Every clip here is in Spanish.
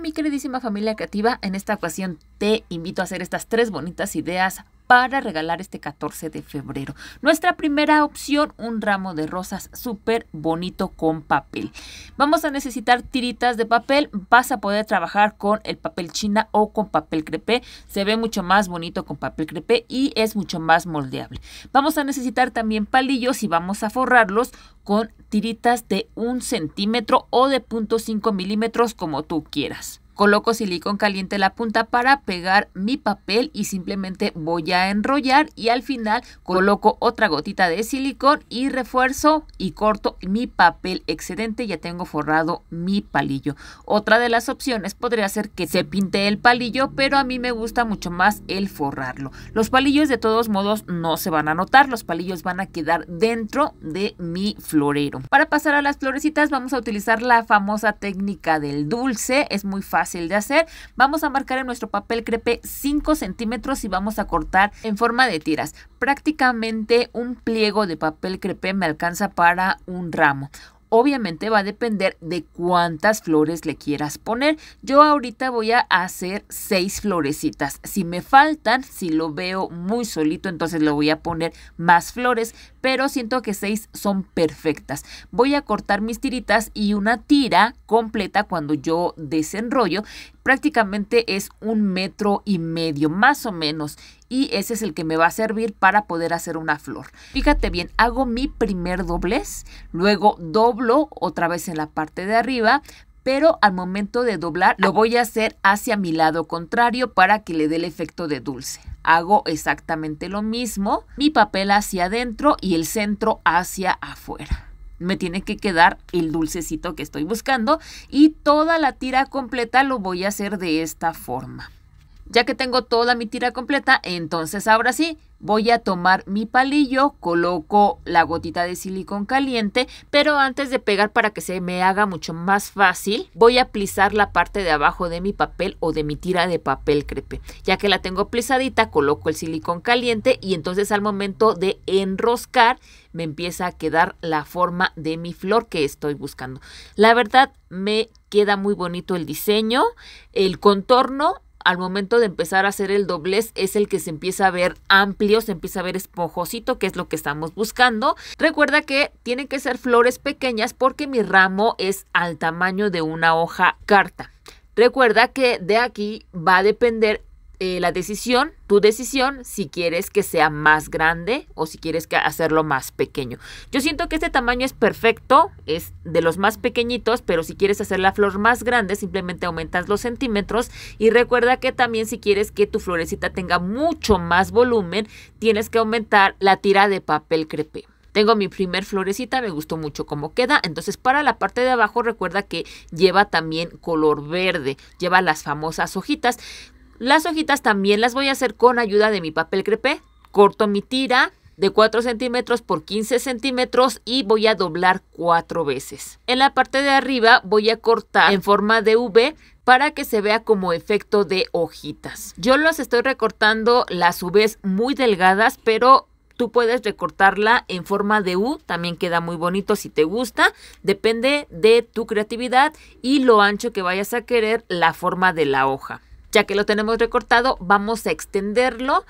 mi queridísima familia creativa, en esta ocasión te invito a hacer estas tres bonitas ideas para regalar este 14 de febrero. Nuestra primera opción, un ramo de rosas súper bonito con papel. Vamos a necesitar tiritas de papel, vas a poder trabajar con el papel china o con papel crepé, se ve mucho más bonito con papel crepé y es mucho más moldeable. Vamos a necesitar también palillos y vamos a forrarlos con tiritas de un centímetro o de 0.5 milímetros como tú quieras. Coloco silicón caliente en la punta para pegar mi papel y simplemente voy a enrollar y al final coloco otra gotita de silicón y refuerzo y corto mi papel excedente. Ya tengo forrado mi palillo. Otra de las opciones podría ser que se pinte el palillo, pero a mí me gusta mucho más el forrarlo. Los palillos de todos modos no se van a notar, los palillos van a quedar dentro de mi florero. Para pasar a las florecitas vamos a utilizar la famosa técnica del dulce, es muy fácil de hacer. Vamos a marcar en nuestro papel crepe 5 centímetros y vamos a cortar en forma de tiras. Prácticamente un pliego de papel crepe me alcanza para un ramo obviamente va a depender de cuántas flores le quieras poner. Yo ahorita voy a hacer seis florecitas. Si me faltan, si lo veo muy solito, entonces le voy a poner más flores pero siento que seis son perfectas. Voy a cortar mis tiritas y una tira completa cuando yo desenrollo prácticamente es un metro y medio más o menos y ese es el que me va a servir para poder hacer una flor. Fíjate bien, hago mi primer doblez, luego doblo otra vez en la parte de arriba, pero al momento de doblar lo voy a hacer hacia mi lado contrario para que le dé el efecto de dulce hago exactamente lo mismo, mi papel hacia adentro y el centro hacia afuera. Me tiene que quedar el dulcecito que estoy buscando y toda la tira completa lo voy a hacer de esta forma. Ya que tengo toda mi tira completa, entonces ahora sí, voy a tomar mi palillo, coloco la gotita de silicón caliente, pero antes de pegar para que se me haga mucho más fácil, voy a plizar la parte de abajo de mi papel o de mi tira de papel crepe. Ya que la tengo plisadita, coloco el silicón caliente y entonces al momento de enroscar me empieza a quedar la forma de mi flor que estoy buscando. La verdad me queda muy bonito el diseño, el contorno al momento de empezar a hacer el doblez es el que se empieza a ver amplio, se empieza a ver esponjoso que es lo que estamos buscando. Recuerda que tienen que ser flores pequeñas porque mi ramo es al tamaño de una hoja carta. Recuerda que de aquí va a depender eh, la decisión, tu decisión, si quieres que sea más grande o si quieres que hacerlo más pequeño. Yo siento que este tamaño es perfecto, es de los más pequeñitos, pero si quieres hacer la flor más grande, simplemente aumentas los centímetros y recuerda que también si quieres que tu florecita tenga mucho más volumen, tienes que aumentar la tira de papel crepe. Tengo mi primer florecita, me gustó mucho cómo queda. Entonces, para la parte de abajo, recuerda que lleva también color verde, lleva las famosas hojitas. Las hojitas también las voy a hacer con ayuda de mi papel crepé. Corto mi tira de 4 centímetros por 15 centímetros y voy a doblar cuatro veces. En la parte de arriba voy a cortar en forma de V para que se vea como efecto de hojitas. Yo las estoy recortando las vez muy delgadas, pero tú puedes recortarla en forma de U, también queda muy bonito si te gusta, depende de tu creatividad y lo ancho que vayas a querer la forma de la hoja ya que lo tenemos recortado, vamos a extenderlo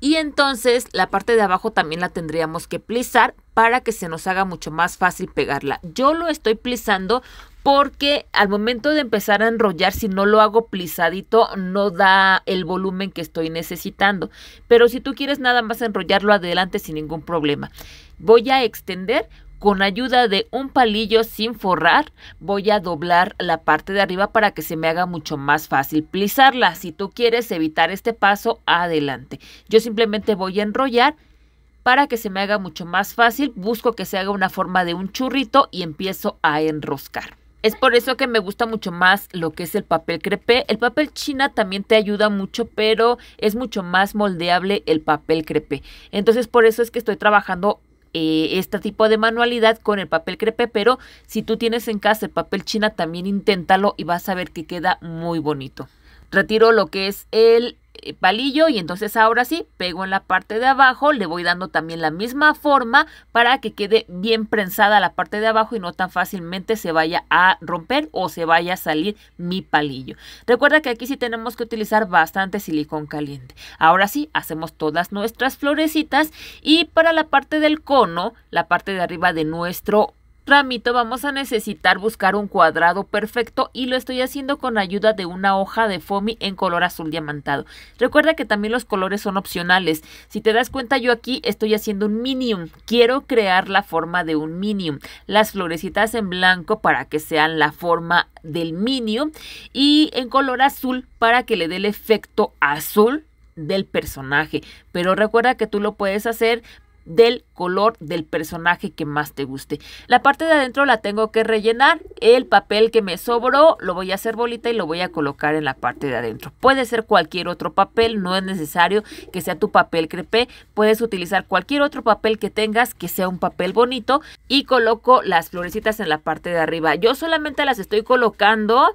y entonces la parte de abajo también la tendríamos que plisar para que se nos haga mucho más fácil pegarla. Yo lo estoy plisando porque al momento de empezar a enrollar, si no lo hago plisadito, no da el volumen que estoy necesitando. Pero si tú quieres nada más enrollarlo adelante sin ningún problema. Voy a extender con ayuda de un palillo sin forrar voy a doblar la parte de arriba para que se me haga mucho más fácil plizarla. Si tú quieres evitar este paso, adelante. Yo simplemente voy a enrollar para que se me haga mucho más fácil. Busco que se haga una forma de un churrito y empiezo a enroscar. Es por eso que me gusta mucho más lo que es el papel crepé. El papel china también te ayuda mucho, pero es mucho más moldeable el papel crepé. Entonces por eso es que estoy trabajando eh, este tipo de manualidad con el papel crepe, pero si tú tienes en casa el papel china, también inténtalo y vas a ver que queda muy bonito. Retiro lo que es el eh, palillo y entonces ahora sí pego en la parte de abajo, le voy dando también la misma forma para que quede bien prensada la parte de abajo y no tan fácilmente se vaya a romper o se vaya a salir mi palillo. Recuerda que aquí sí tenemos que utilizar bastante silicón caliente. Ahora sí, hacemos todas nuestras florecitas y para la parte del cono, la parte de arriba de nuestro Ramito, vamos a necesitar buscar un cuadrado perfecto y lo estoy haciendo con ayuda de una hoja de foamy en color azul diamantado. Recuerda que también los colores son opcionales. Si te das cuenta yo aquí estoy haciendo un minium. Quiero crear la forma de un minium. Las florecitas en blanco para que sean la forma del minium y en color azul para que le dé el efecto azul del personaje. Pero recuerda que tú lo puedes hacer del color del personaje que más te guste. La parte de adentro la tengo que rellenar. El papel que me sobró lo voy a hacer bolita y lo voy a colocar en la parte de adentro. Puede ser cualquier otro papel, no es necesario que sea tu papel crepé. Puedes utilizar cualquier otro papel que tengas que sea un papel bonito y coloco las florecitas en la parte de arriba. Yo solamente las estoy colocando,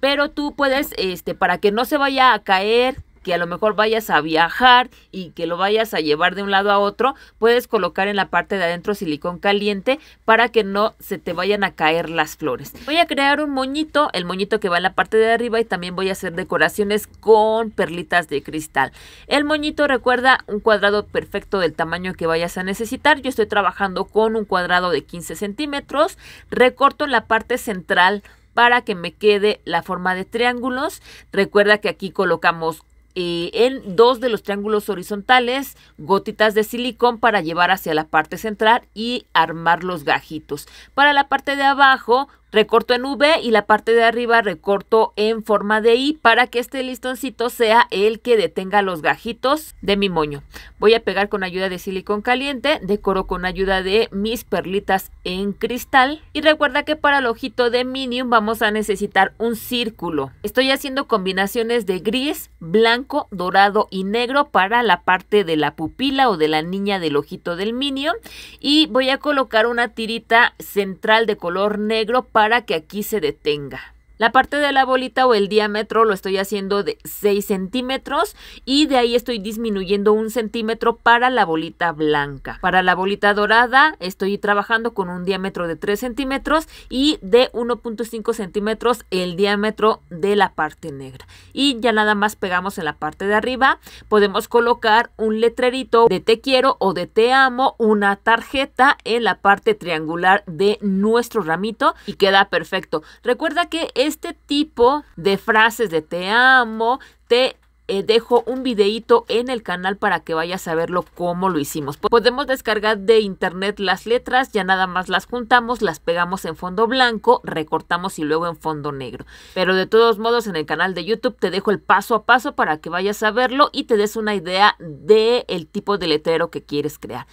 pero tú puedes, este, para que no se vaya a caer que a lo mejor vayas a viajar y que lo vayas a llevar de un lado a otro, puedes colocar en la parte de adentro silicón caliente para que no se te vayan a caer las flores. Voy a crear un moñito, el moñito que va en la parte de arriba y también voy a hacer decoraciones con perlitas de cristal. El moñito recuerda un cuadrado perfecto del tamaño que vayas a necesitar. Yo estoy trabajando con un cuadrado de 15 centímetros. Recorto la parte central para que me quede la forma de triángulos. Recuerda que aquí colocamos eh, en dos de los triángulos horizontales gotitas de silicón para llevar hacia la parte central y armar los gajitos. Para la parte de abajo recorto en V y la parte de arriba recorto en forma de I para que este listoncito sea el que detenga los gajitos de mi moño. Voy a pegar con ayuda de silicón caliente, decoro con ayuda de mis perlitas en cristal y recuerda que para el ojito de Minion vamos a necesitar un círculo. Estoy haciendo combinaciones de gris, blanco, dorado y negro para la parte de la pupila o de la niña del ojito del Minion y voy a colocar una tirita central de color negro para para que aquí se detenga. La parte de la bolita o el diámetro lo estoy haciendo de 6 centímetros y de ahí estoy disminuyendo un centímetro para la bolita blanca. Para la bolita dorada estoy trabajando con un diámetro de 3 centímetros y de 1.5 centímetros el diámetro de la parte negra. Y ya nada más pegamos en la parte de arriba. Podemos colocar un letrerito de te quiero o de te amo, una tarjeta en la parte triangular de nuestro ramito y queda perfecto. Recuerda que es este tipo de frases de te amo, te eh, dejo un videito en el canal para que vayas a verlo cómo lo hicimos. Podemos descargar de internet las letras, ya nada más las juntamos, las pegamos en fondo blanco, recortamos y luego en fondo negro. Pero de todos modos en el canal de YouTube te dejo el paso a paso para que vayas a verlo y te des una idea del tipo de letrero que quieres crear.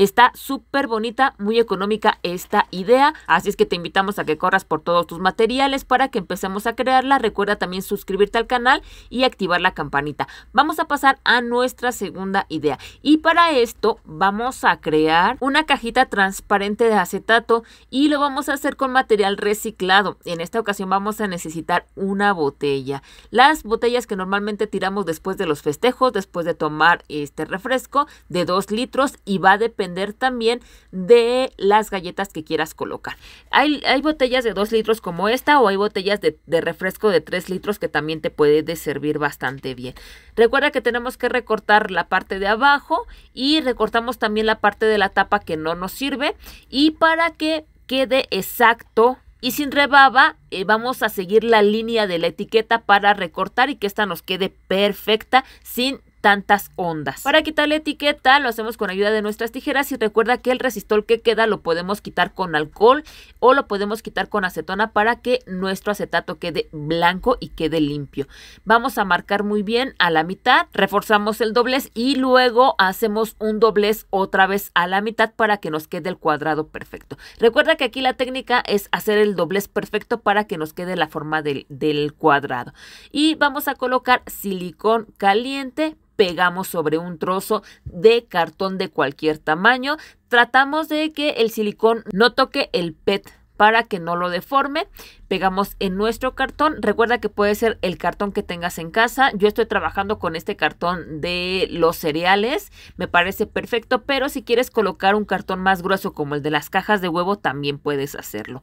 Está súper bonita, muy económica esta idea, así es que te invitamos a que corras por todos tus materiales para que empecemos a crearla. Recuerda también suscribirte al canal y activar la campanita. Vamos a pasar a nuestra segunda idea y para esto vamos a crear una cajita transparente de acetato y lo vamos a hacer con material reciclado. En esta ocasión vamos a necesitar una botella. Las botellas que normalmente tiramos después de los festejos, después de tomar este refresco de 2 litros y va a depender también de las galletas que quieras colocar. Hay, botellas de 2 litros como esta o hay botellas de, refresco de 3 litros que también te puede servir bastante bien. Recuerda que tenemos que recortar la parte de abajo y recortamos también la parte de la tapa que no nos sirve y para que quede exacto y sin rebaba eh, vamos a seguir la línea de la etiqueta para recortar y que esta nos quede perfecta sin tantas ondas. Para quitar la etiqueta lo hacemos con ayuda de nuestras tijeras y recuerda que el resistor que queda lo podemos quitar con alcohol o lo podemos quitar con acetona para que nuestro acetato quede blanco y quede limpio. Vamos a marcar muy bien a la mitad, reforzamos el doblez y luego hacemos un doblez otra vez a la mitad para que nos quede el cuadrado perfecto. Recuerda que aquí la técnica es hacer el doblez perfecto para que nos quede la forma del, del cuadrado. Y vamos a colocar silicón caliente pegamos sobre un trozo de cartón de cualquier tamaño. Tratamos de que el silicón no toque el PET para que no lo deforme. Pegamos en nuestro cartón. Recuerda que puede ser el cartón que tengas en casa. Yo estoy trabajando con este cartón de los cereales. Me parece perfecto, pero si quieres colocar un cartón más grueso como el de las cajas de huevo, también puedes hacerlo.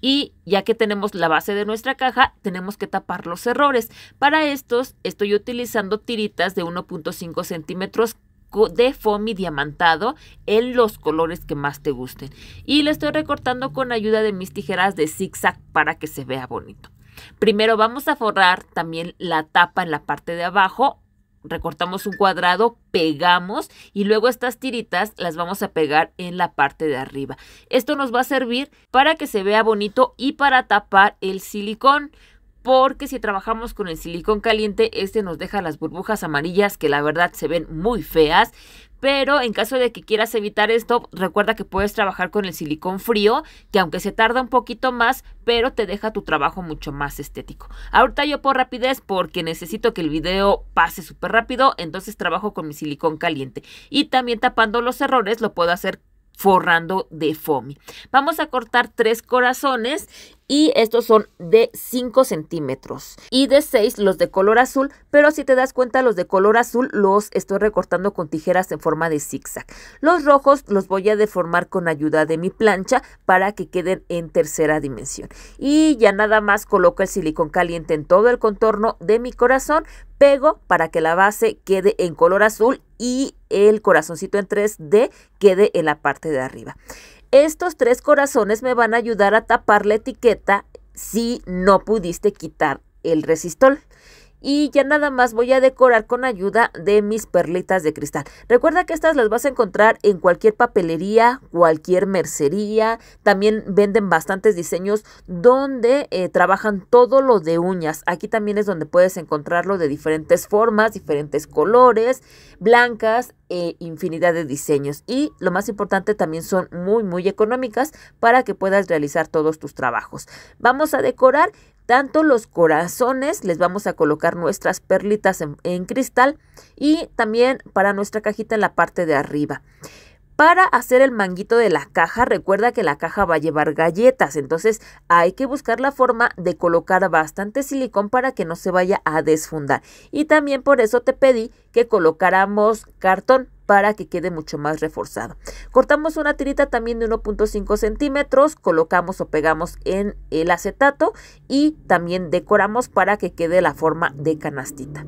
Y ya que tenemos la base de nuestra caja, tenemos que tapar los errores. Para estos estoy utilizando tiritas de 1.5 centímetros de foamy diamantado en los colores que más te gusten. Y le estoy recortando con ayuda de mis tijeras de zigzag para que se vea bonito. Primero vamos a forrar también la tapa en la parte de abajo. Recortamos un cuadrado, pegamos y luego estas tiritas las vamos a pegar en la parte de arriba. Esto nos va a servir para que se vea bonito y para tapar el silicón porque si trabajamos con el silicón caliente, este nos deja las burbujas amarillas que la verdad se ven muy feas. Pero en caso de que quieras evitar esto, recuerda que puedes trabajar con el silicón frío, que aunque se tarda un poquito más, pero te deja tu trabajo mucho más estético. Ahorita yo por rapidez, porque necesito que el video pase súper rápido, entonces trabajo con mi silicón caliente. Y también tapando los errores, lo puedo hacer forrando de foamy. Vamos a cortar tres corazones y estos son de 5 centímetros y de 6 los de color azul, pero si te das cuenta los de color azul los estoy recortando con tijeras en forma de zigzag. Los rojos los voy a deformar con ayuda de mi plancha para que queden en tercera dimensión. Y ya nada más coloco el silicón caliente en todo el contorno de mi corazón, pego para que la base quede en color azul y el corazoncito en 3D quede en la parte de arriba. Estos tres corazones me van a ayudar a tapar la etiqueta si no pudiste quitar el resistol. Y ya nada más voy a decorar con ayuda de mis perlitas de cristal. Recuerda que estas las vas a encontrar en cualquier papelería, cualquier mercería. También venden bastantes diseños donde eh, trabajan todo lo de uñas. Aquí también es donde puedes encontrarlo de diferentes formas, diferentes colores, blancas, eh, infinidad de diseños y lo más importante también son muy muy económicas para que puedas realizar todos tus trabajos. Vamos a decorar tanto los corazones, les vamos a colocar nuestras perlitas en cristal y también para nuestra cajita en la parte de arriba. Para hacer el manguito de la caja, recuerda que la caja va a llevar galletas, entonces hay que buscar la forma de colocar bastante silicón para que no se vaya a desfundar. Y también por eso te pedí que colocáramos cartón para que quede mucho más reforzado. Cortamos una tirita también de 1.5 centímetros, colocamos o pegamos en el acetato y también decoramos para que quede la forma de canastita.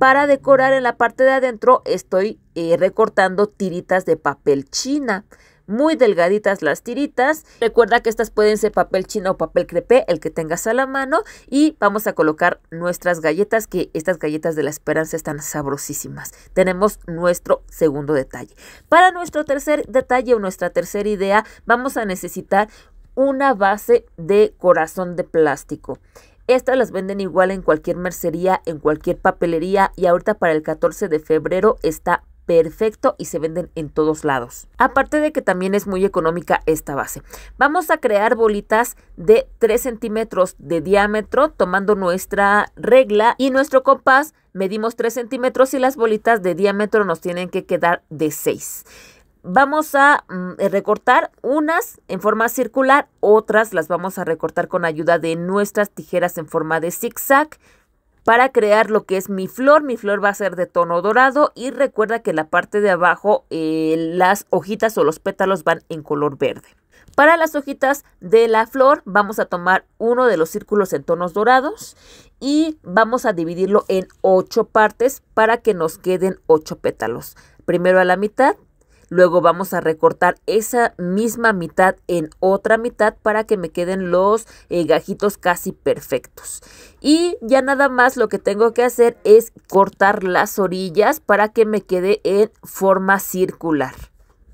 Para decorar en la parte de adentro estoy eh, recortando tiritas de papel china. Muy delgaditas las tiritas. Recuerda que estas pueden ser papel china o papel crepé, el que tengas a la mano. Y vamos a colocar nuestras galletas, que estas galletas de la esperanza están sabrosísimas. Tenemos nuestro segundo detalle. Para nuestro tercer detalle o nuestra tercera idea, vamos a necesitar una base de corazón de plástico. Estas las venden igual en cualquier mercería, en cualquier papelería y ahorita para el 14 de febrero está perfecto y se venden en todos lados. Aparte de que también es muy económica esta base. Vamos a crear bolitas de 3 centímetros de diámetro tomando nuestra regla y nuestro compás. Medimos 3 centímetros y las bolitas de diámetro nos tienen que quedar de 6 vamos a mm, recortar unas en forma circular, otras las vamos a recortar con ayuda de nuestras tijeras en forma de zigzag para crear lo que es mi flor. Mi flor va a ser de tono dorado y recuerda que la parte de abajo eh, las hojitas o los pétalos van en color verde. Para las hojitas de la flor vamos a tomar uno de los círculos en tonos dorados y vamos a dividirlo en ocho partes para que nos queden ocho pétalos. Primero a la mitad, Luego vamos a recortar esa misma mitad en otra mitad para que me queden los eh, gajitos casi perfectos. Y ya nada más lo que tengo que hacer es cortar las orillas para que me quede en forma circular.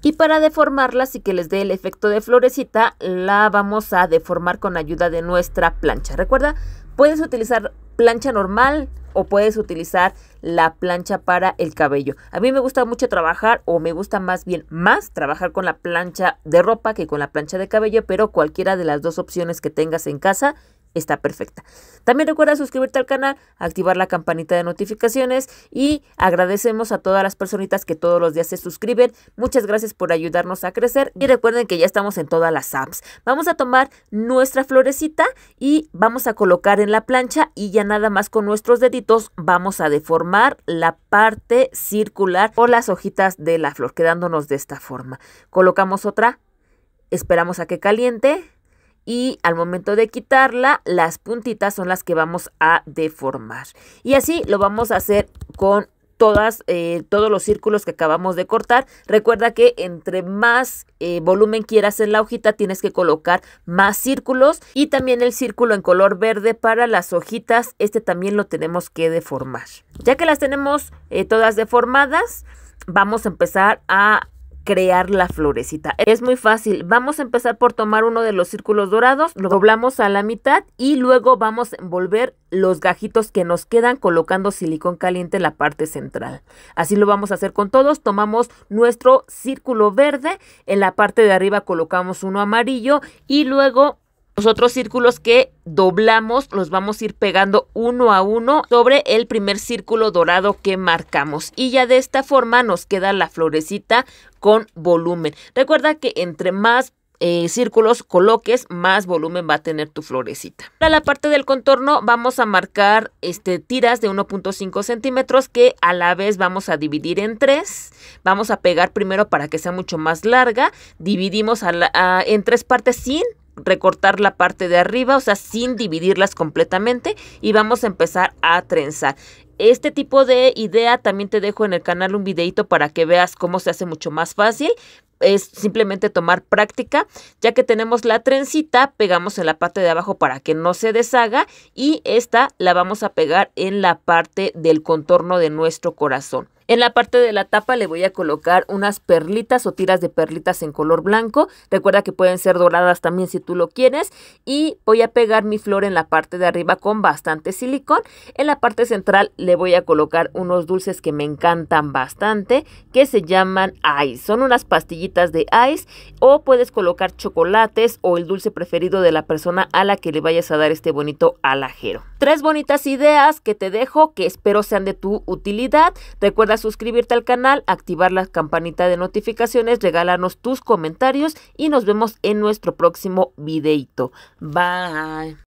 Y para deformarlas y que les dé el efecto de florecita, la vamos a deformar con ayuda de nuestra plancha. Recuerda, puedes utilizar plancha normal o puedes utilizar la plancha para el cabello. A mí me gusta mucho trabajar o me gusta más bien más trabajar con la plancha de ropa que con la plancha de cabello, pero cualquiera de las dos opciones que tengas en casa está perfecta. También recuerda suscribirte al canal, activar la campanita de notificaciones y agradecemos a todas las personitas que todos los días se suscriben. Muchas gracias por ayudarnos a crecer y recuerden que ya estamos en todas las apps. Vamos a tomar nuestra florecita y vamos a colocar en la plancha y ya nada más con nuestros deditos vamos a deformar la parte circular o las hojitas de la flor, quedándonos de esta forma. Colocamos otra, esperamos a que caliente y al momento de quitarla, las puntitas son las que vamos a deformar. Y así lo vamos a hacer con todas, eh, todos los círculos que acabamos de cortar. Recuerda que entre más eh, volumen quieras en la hojita, tienes que colocar más círculos y también el círculo en color verde para las hojitas. Este también lo tenemos que deformar. Ya que las tenemos eh, todas deformadas, vamos a empezar a crear la florecita. Es muy fácil. Vamos a empezar por tomar uno de los círculos dorados, lo doblamos a la mitad y luego vamos a envolver los gajitos que nos quedan colocando silicón caliente en la parte central. Así lo vamos a hacer con todos. Tomamos nuestro círculo verde, en la parte de arriba colocamos uno amarillo y luego los otros círculos que doblamos los vamos a ir pegando uno a uno sobre el primer círculo dorado que marcamos. Y ya de esta forma nos queda la florecita con volumen. Recuerda que entre más eh, círculos coloques, más volumen va a tener tu florecita. Para la parte del contorno vamos a marcar este, tiras de 1.5 centímetros que a la vez vamos a dividir en tres. Vamos a pegar primero para que sea mucho más larga. Dividimos en tres partes sin recortar la parte de arriba, o sea, sin dividirlas completamente y vamos a empezar a trenzar. Este tipo de idea también te dejo en el canal un videito para que veas cómo se hace mucho más fácil. Es simplemente tomar práctica, ya que tenemos la trencita, pegamos en la parte de abajo para que no se deshaga y esta la vamos a pegar en la parte del contorno de nuestro corazón. En la parte de la tapa le voy a colocar unas perlitas o tiras de perlitas en color blanco. Recuerda que pueden ser doradas también si tú lo quieres. Y voy a pegar mi flor en la parte de arriba con bastante silicón. En la parte central le voy a colocar unos dulces que me encantan bastante que se llaman ice. Son unas pastillitas de ice o puedes colocar chocolates o el dulce preferido de la persona a la que le vayas a dar este bonito alajero. Tres bonitas ideas que te dejo que espero sean de tu utilidad. Recuerda suscribirte al canal, activar la campanita de notificaciones, regalarnos tus comentarios y nos vemos en nuestro próximo videito. Bye.